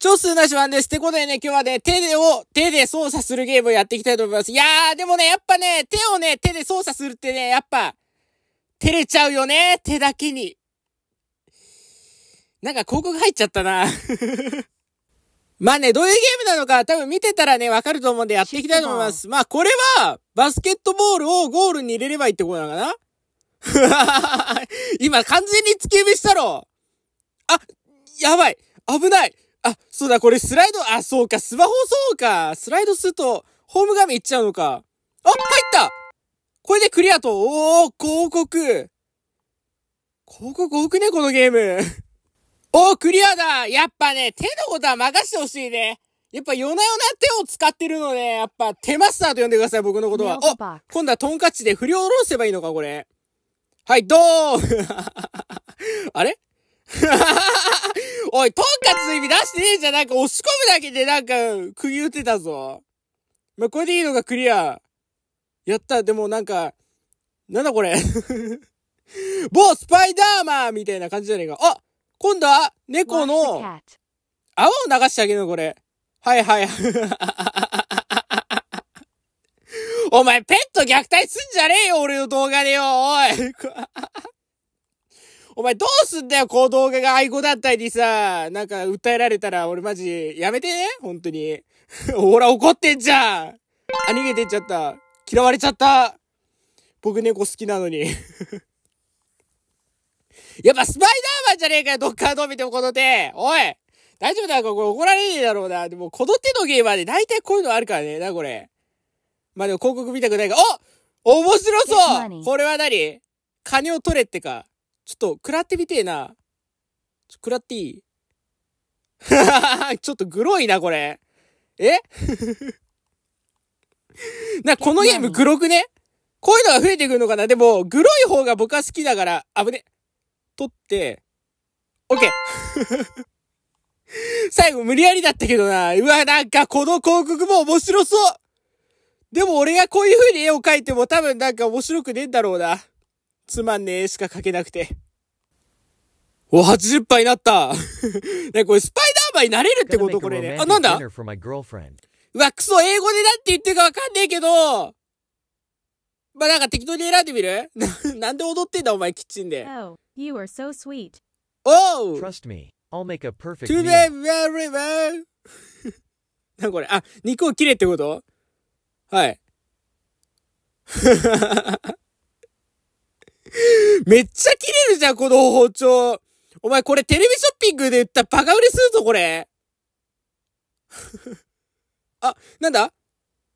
超数なしワンです。ってことでね、今日はね、手でを、手で操作するゲームをやっていきたいと思います。いやー、でもね、やっぱね、手をね、手で操作するってね、やっぱ、照れちゃうよね、手だけに。なんか広告入っちゃったな。まあね、どういうゲームなのか多分見てたらね、わかると思うんでやっていきたいと思います。まあこれは、バスケットボールをゴールに入れればいいってことなのかな 今完全に突き指したろあ、やばい危ないあ、そうだ、これスライド、あ、そうか、スマホそうか。スライドすると、ホーム画面いっちゃうのか。あ、入ったこれでクリアと、おー、広告。広告多くね、このゲーム。おー、クリアだやっぱね、手のことは任してほしいね。やっぱ夜な夜な手を使ってるので、ね、やっぱ手マスターと呼んでください、僕のことは。お今度はトンカチで振り下ろせばいいのか、これ。はい、ドーン あれ おい、とんかつの意味出してねえじゃん。なんか押し込むだけでなんか、釘打ってたぞ。まあ、これでいいのかクリア。やった。でもなんか、なんだこれ。某スパイダーマンみたいな感じじゃねえか。あ今度は、猫の、泡を流してあげるの、これ。はいはい。お前、ペット虐待すんじゃねえよ、俺の動画でよ、おい。お前どうすんだよ、この動画が愛護団体にさ、なんか訴えられたら俺マジ、やめてね本当に。ほら怒ってんじゃんあ、逃げてっちゃった。嫌われちゃった僕猫好きなのに やっぱスパイダーマンじゃねえかよ、どっからう見てもこの手おい大丈夫だこれ怒られねえだろうな。でも、この手のゲームはね、大体こういうのあるからね。な、これ。まあでも広告見たくないが、お面白そうこれは何金を取れってか。ちょっと、食らってみてえな。食らっていいちょっとグロいな、これ。え な、このゲームグロくねこういうのが増えてくるのかなでも、グロい方が僕は好きだから、危ね。取って、オッケー 最後無理やりだったけどな。うわ、なんかこの広告も面白そうでも俺がこういう風に絵を描いても多分なんか面白くねえんだろうな。つまんねえしか書けなくて。お、80杯なった ね、これスパイダーマンになれるってことこれね。あ、なんだうわ、クソ、英語でなんて言ってるかわかんねえけど、まあ、なんか適当に選んでみる なんで踊ってんだお前、キッチンで。Oh, you are so sweet. Oh! Trust me, I'll make a perfect Today, very well! なこれあ、肉を切れってことはい。めっちゃ切れるじゃん、この包丁。お前これテレビショッピングで売ったバカ売れするぞ、これ。あ、なんだ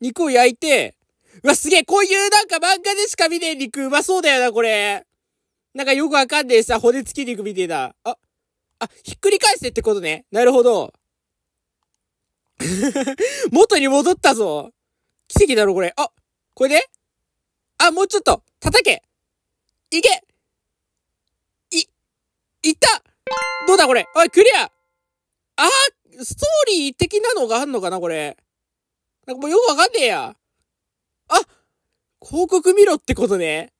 肉を焼いて、うわ、すげえ、こういうなんか漫画でしか見ねえ肉うまそうだよな、これ。なんかよくわかんねえさ、骨付き肉みてえな。あ、あ、ひっくり返せってことね。なるほど。元に戻ったぞ。奇跡だろ、これ。あ、これで、あ、もうちょっと、叩けいけい、いったどうだこれおい、クリアあストーリー的なのがあんのかなこれ。なんかもうよくわかんねえや。あ広告見ろってことね。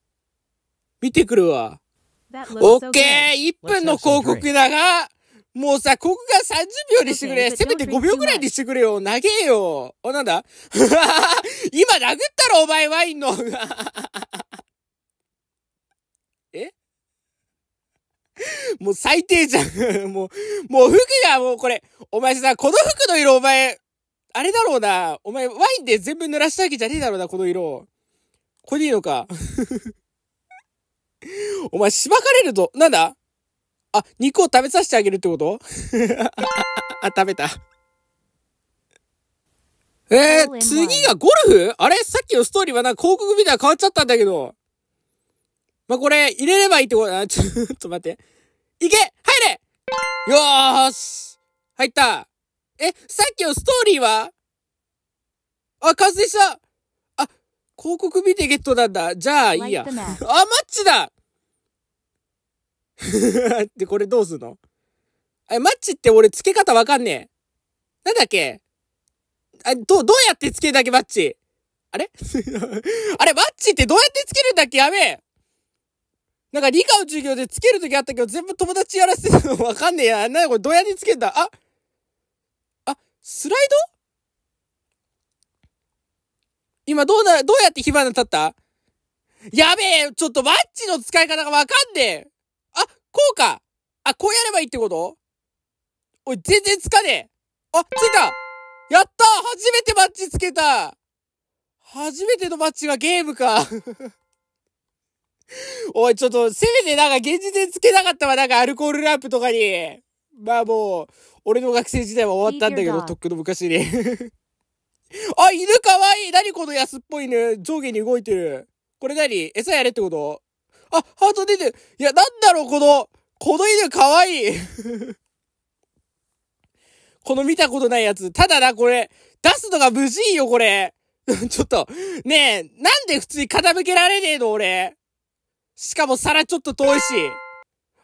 見てくるわ。オッケー !1 分の広告だが、もうさ、ここが30秒にしてくれ。せめて5秒ぐらいにしてくれよ。投えよ。あ、なんだ 今殴ったろ、お前ワインの。え もう最低じゃん。もう、もう服がもうこれ、お前さ、この服の色お前、あれだろうな。お前ワインで全部濡らしたわけじゃねえだろうな、この色。これでいいのか。お前、しばかれると、なんだあ、肉を食べさせてあげるってことあ、食べた。えー、次がゴルフあれさっきのストーリーはな、広告みたいな変わっちゃったんだけど。まあ、これ、入れればいいってことだな。ちょっと待って。いけ入れよーし入ったえ、さっきのストーリーはあ、完成したあ、広告見てゲットなんだ。じゃあ、いいや。あ、マッチだ で、これどうすんのえ、マッチって俺付け方わかんねえ。なんだっけあ、ど、どうやって付けるだけマッチあれ あれ、マッチってどうやって付けるんだっけやべえなんか理科の授業でつけるときあったけど、全部友達やらせてるのわかんねえや。なんだこれ、どやにつけんだああ、スライド今どうな、どうやって火花立ったやべえちょっとマッチの使い方がわかんねえあ、こうかあ、こうやればいいってことおい、全然つかねえあ、ついたやった初めてマッチつけた初めてのマッチがゲームか おい、ちょっと、せめてなんか現実でつけなかったわ、なんかアルコールランプとかに。まあもう、俺の学生時代は終わったんだけど、とっくの昔に。あ、犬かわいい何この安っぽい犬、ね、上下に動いてる。これ何餌やれってことあ、ハート出てる。いや、なんだろう、この、この犬かわいい。この見たことないやつ。ただな、これ、出すのが無事いよ、これ。ちょっと、ねえ、なんで普通に傾けられねえの、俺。しかも皿ちょっと遠いし。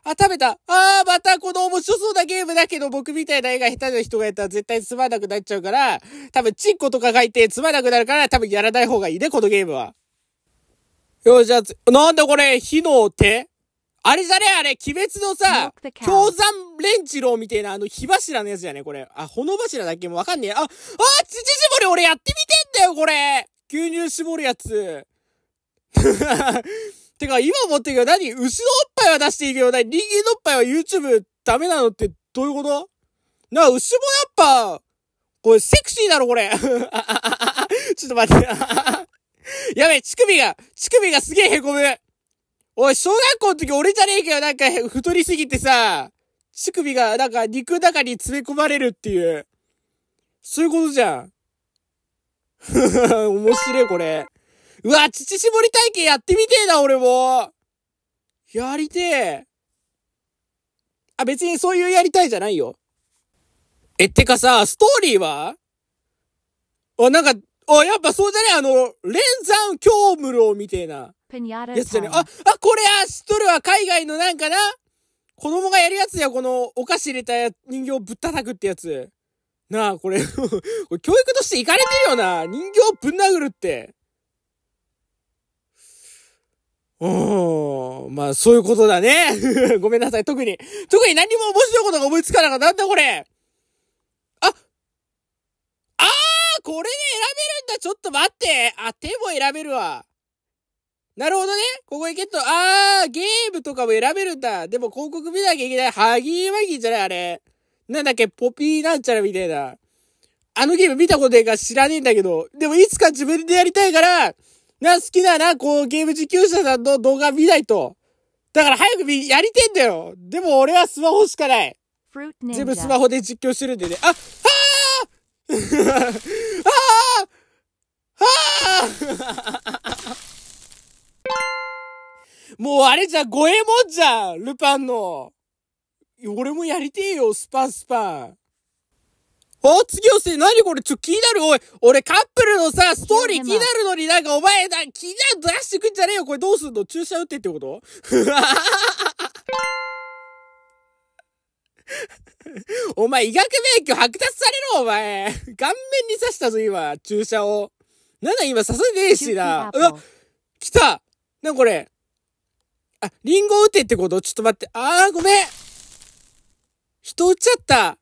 あ、食べたあー、またこの面白そうなゲームだけど、僕みたいな絵が下手な人がやったら絶対つまんなくなっちゃうから、多分チンコとか書いてつまんなくなるから、多分やらない方がいいね、このゲームは。よし、じゃあ、なんだこれ、火の手あれじゃねあれ、鬼滅のさ、氷山連次郎みたいなあの火柱のやつじゃねこれ。あ、炎柱だっけもうわかんねえ。あ、あ、土絞り俺やってみてんだよ、これ牛乳絞るやつ。てか、今思ってるけど、何牛のおっぱいは出していいけど、何人間のおっぱいは YouTube ダメなのってどういうことな、牛もやっぱ、これセクシーだろ、これ。ちょっと待って。やべえ、乳首が、乳首がすげえへこむ。おい、小学校の時俺じゃねえけど、なんか太りすぎてさ、乳首がなんか肉の中に詰め込まれるっていう。そういうことじゃん。面白い、これ。うわ、乳絞り体験やってみてえな、俺も。やりてえ。あ、別にそういうやりたいじゃないよ。え、ってかさ、ストーリーはあ、なんか、あ、やっぱそうじゃねあの、連山教無郎みてえな。やつじゃねあ、あ、これは知っとるわ、海外のなんかな子供がやるやつや、この、お菓子入れた人形ぶったたくってやつ。なあ、これ これ教育としていかれてるよな。人形ぶん殴るって。うん。まあ、そういうことだね。ごめんなさい。特に、特に何も面白いことが思いつかなかった。なんだこれああーこれで、選べるんだちょっと待ってあ、手も選べるわ。なるほどね。ここ行ゲット。あー、ゲームとかも選べるんだ。でも広告見なきゃいけない。ハギーワギーじゃないあれ。なんだっけ、ポピーなんちゃらみたいな。あのゲーム見たことないか知らねえんだけど。でもいつか自分でやりたいから、な、好きなな、こう、ゲーム実況者さんの動画見ないと。だから早く見、やりてんだよでも俺はスマホしかない。全部スマホで実況してるんでね。あは あはあはあもうあれじゃ、ごえもんじゃんルパンの。俺もやりてえよ、スパンスパン。次、津行な何これちょ、気になるおい俺カップルのさ、ストーリー気になるのになんかお前、だ、気になる出してくんじゃねえよこれどうすんの注射打ってってこと お前、医学免許剥奪されろ、お前。顔面に刺したぞ、今、注射を。なんだ、今、刺さねえしな。うわ、来たなこれ。あ、リンゴ打てってことちょっと待って。あー、ごめん人打っちゃった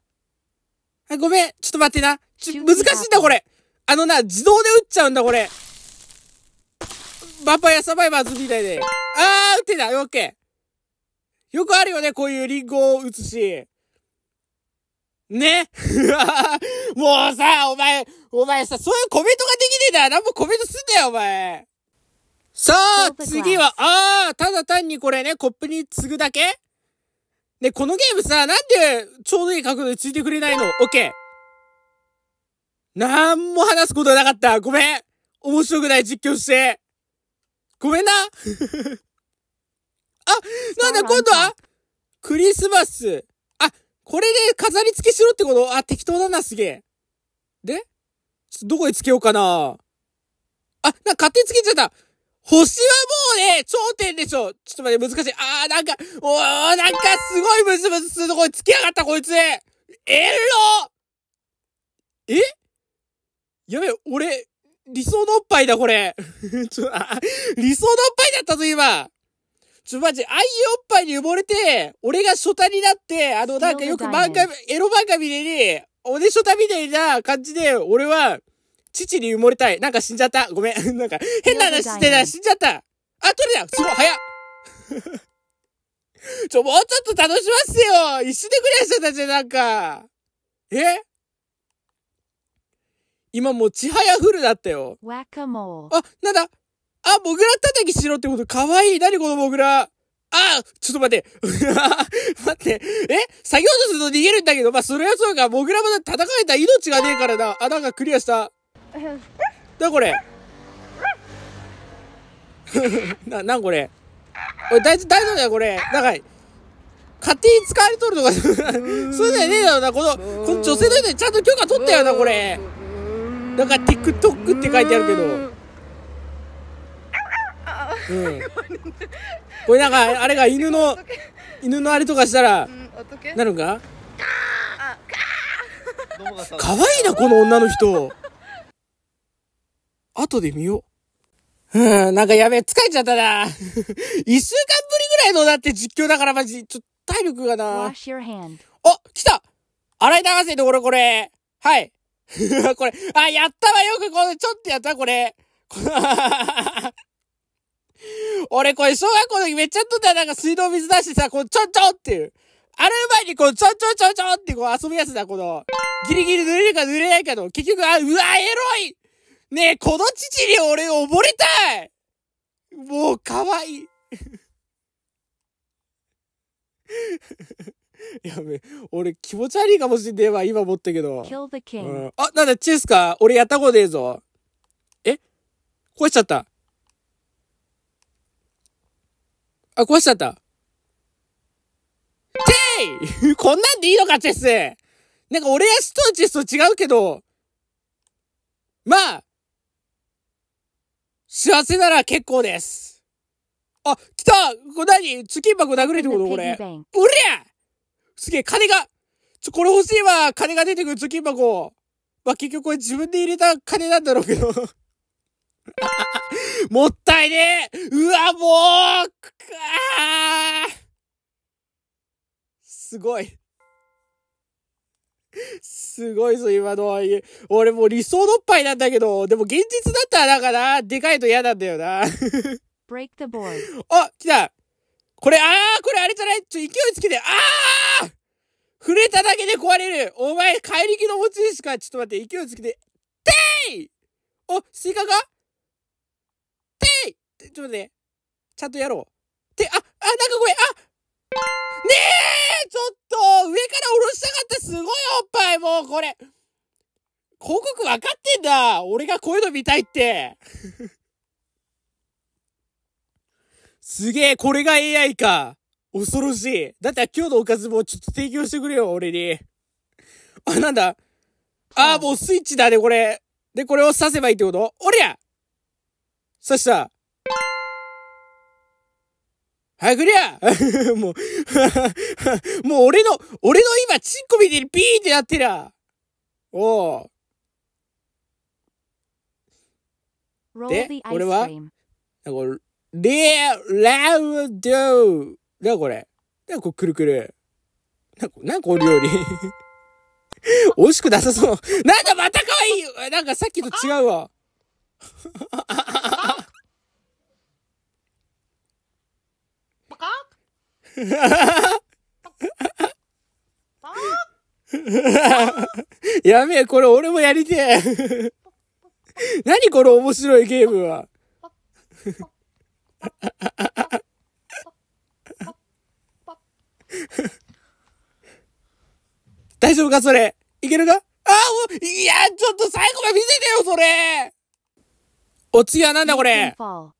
あ、ごめん。ちょっと待ってな。ちょ、難しいんだ、これ。あのな、自動で撃っちゃうんだ、これ。バパやサバイバーズみたいで。あー、撃ってた。オッケー。よくあるよね、こういうリンゴを撃つし。ね もうさ、お前、お前さ、そういうコメントができねえんだよ。もコメントすんだよ、お前。さあ、次は、あー、ただ単にこれね、コップに継ぐだけね、このゲームさ、なんでちょうどいい角度でついてくれないのオッケー。なんも話すことなかった。ごめん。面白くない実況して。ごめんな。あ、なんだ、今度はクリスマス。あ、これで飾り付けしろってことあ、適当だな、すげえ。でどこでつけようかなあ、な、勝手につけちゃった。星はもうね、頂点でしょちょっと待って、難しい。あー、なんか、おー、なんかすごいムズムズするとこに突き上がった、こいつエロえやべ俺、理想のおっぱいだ、これ。ちょ、理想のおっぱいだったぞ、今。ちょ、マジ、ああおっぱいに埋もれて、俺が初対になって、あの、なんかよく漫画、エロ漫画みたいに、俺初対みたいな感じで、俺は、父に埋もれたい。なんか死んじゃった。ごめん。なんか、変な話してない。死んじゃった。あ、取れた。すごい、早っ。ちょ、もうちょっと楽しませよ。一緒でくれ、したち、なんか。え今もう、ちはやフルだったよ。あ、なんだ。あ、モグラ叩きしろってこと。かわいい。なにこのモグラ。あちょっと待って。待って。え作業とすると逃げるんだけど、まあ、それはそうか。モグラまだ戦えた命がねえからな。あ、なんかクリアした。だこれ な、なんこれおい、大丈夫だよ、これ。なんか、勝手に使われとるとか、そういうのねえだろうな、この、この女性の人にちゃんと許可取ったよな、これ。なんか TikTok って書いてあるけど。うん。これなんか、あれが犬の、犬のあれとかしたら、なるんかかわいいな、この女の人。後で見よう。うん、なんかやべえ、疲れちゃったな。一週間ぶりぐらいのだって実況だからマジ、ちょっと体力がな。あ、来た洗い流せところこれ。はい。これ、あ、やったわよくこれ、ちょっとやったこれ。俺これ小学校の時めっちゃ撮ったらなんか水道水出してさ、こうちょんちょんっていう。あれ前にこうちょんちょんちょんちょんってこう遊ぶやつだ、この。ギリギリ濡れるか濡れないかの。結局、あ、うわ、エロいねえ、この父に俺を溺れたいもう、かわいい。やべ、俺気持ち悪いかもしんねえわ、今思ったけど。うん、あ、なんだ、チェスか俺やったことねえぞ。え壊しちゃった。あ、壊しちゃった。てい こんなんでいいのか、チェスなんか俺やストーチェスと違うけど、まあ、幸せなら結構です。あ、来たこれ何月箱殴れってことこれ。おりゃすげえ、金がちょ、これ欲しいわ金が出てくる貯金箱まあ、結局これ自分で入れた金なんだろうけど もったいねえうわ、もうくかすごい。すごいぞ、今のは。俺もう理想のっぱいなんだけど、でも現実だったらだから、でかいと嫌なんだよな。Break the board. あ、来たこれ、あー、これあれじゃないちょ、勢いつけて、あー触れただけで壊れるお前、怪力の持ち主かちょっと待って、勢いつけて、ていお、スイカがていちょっと待って、ちゃんとやろう。て、あ、あ、なんかごめん、あねえちょっと上から下ろしたかったすごいおっぱいもうこれ広告分かってんだ俺がこういうの見たいって すげえ、これが AI か。恐ろしい。だって今日のおかずもちょっと提供してくれよ、俺に。あ、なんだ。あ、もうスイッチだね、これ。で、これを刺せばいいってことおりゃ刺した。はぐりゃもう もう俺の、俺の今、チンコ見てるピーってなってりゃおう。で、俺は、なんかレー、ラウドー。なこれ。なんこくるくる。なんか、なんかお料理。美味しくなさそう。なんだまた可愛いなんかさっきと違うわ。やめえ、これ俺もやりてえ。何この面白いゲームは。大丈夫かそれ。いけるかああ、いや、ちょっと最後まで見せてよ、それお次はなんだこれんファ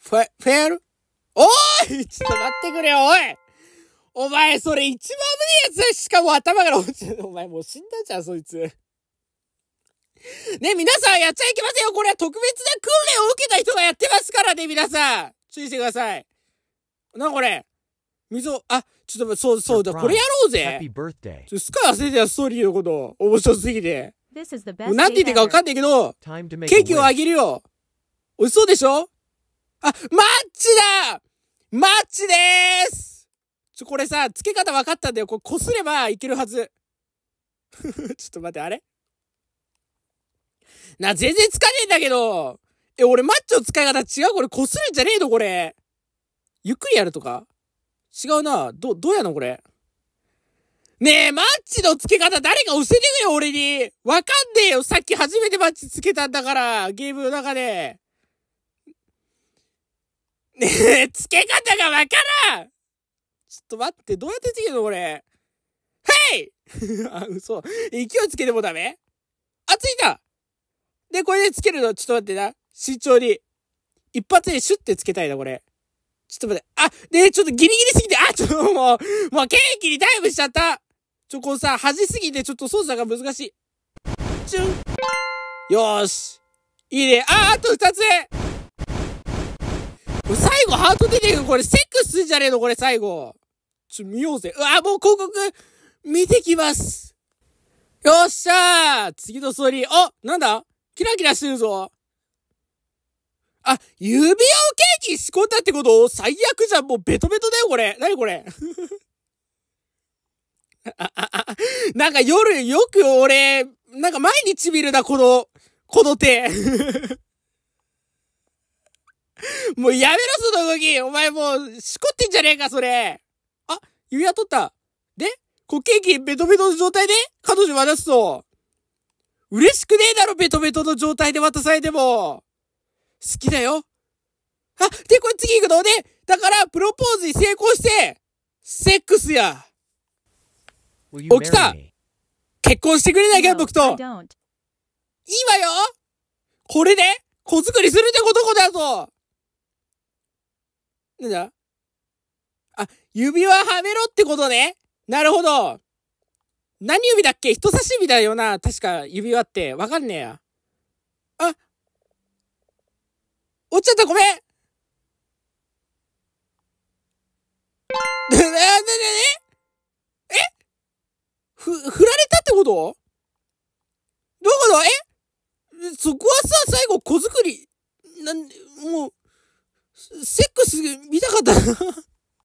フェルおいちょっと待ってくれよ、おいお前、それ一番無理やつしかも頭から落ちてる。お前もう死んだじゃん、そいつ。ね、皆さんやっちゃいけませんよこれは特別な訓練を受けた人がやってますからね、皆さん注意してくださいな、これ水を、あ、ちょっと、そう、そうだ、これやろうぜすっかり忘れてたストーリーのこと。面白すぎて。もう何て言ってか分かんないけど、ケーキをあげるよ美味しそうでしょあ、マッチだマッチでーすちょ、これさ、付け方分かったんだよ。これ、こすればいけるはず。ちょっと待って、あれな、全然つかねえんだけど。え、俺、マッチの使い方違うこれ、こするんじゃねえのこれ。ゆっくりやるとか違うな。ど、どうやのこれ。ねえ、マッチの付け方誰か教えてくれよ、俺に。わかんねえよ。さっき初めてマッチつけたんだから、ゲームの中で。ねえ、付け方がわからんちょっと待って、どうやってつけるのこれ。はい あ、嘘。勢いつけてもダメあ、ついたで、これでつけるの、ちょっと待ってな。慎重に。一発でシュッてつけたいな、これ。ちょっと待って。あ、で、ちょっとギリギリすぎて、あ、ちょっともう、もうケーキにダイブしちゃったちょ、このさ、端すぎてちょっと操作が難しい。チュンよーしいいねあ、あと二つ最後ハート出てくる。これセックスじゃねえのこれ最後。ちょ、見ようぜ。うわ、もう広告、見てきますよっしゃー次のストーリー。あなんだキラキラしてるぞあ、指輪をケーキに仕込んだってこと最悪じゃん。もうベトベトだよ、これ。なにこれ なんか夜よく俺、なんか毎日見るな、この、この手。もうやめろ、その動きお前もう、しこってんじゃねえか、それあ、指輪取ったで国形器ベトベトの状態で彼女渡すと。嬉しくねえだろ、ベトベトの状態で渡されても。好きだよ。あ、で、これ次行くので、だから、プロポーズに成功して、セックスや。起きた結婚してくれないか、no, 僕と。いいわよこれで、子作りするってことこだぞなんだあ、指輪はめろってことねなるほど何指だっけ人差し指だよな確か指輪って。わかんねえや。あ落ちちゃったごめんな、な、な、な、えふ、振られたってことどういうことえそこはさ、最後、子作り、なんで、もう、セックス見たかった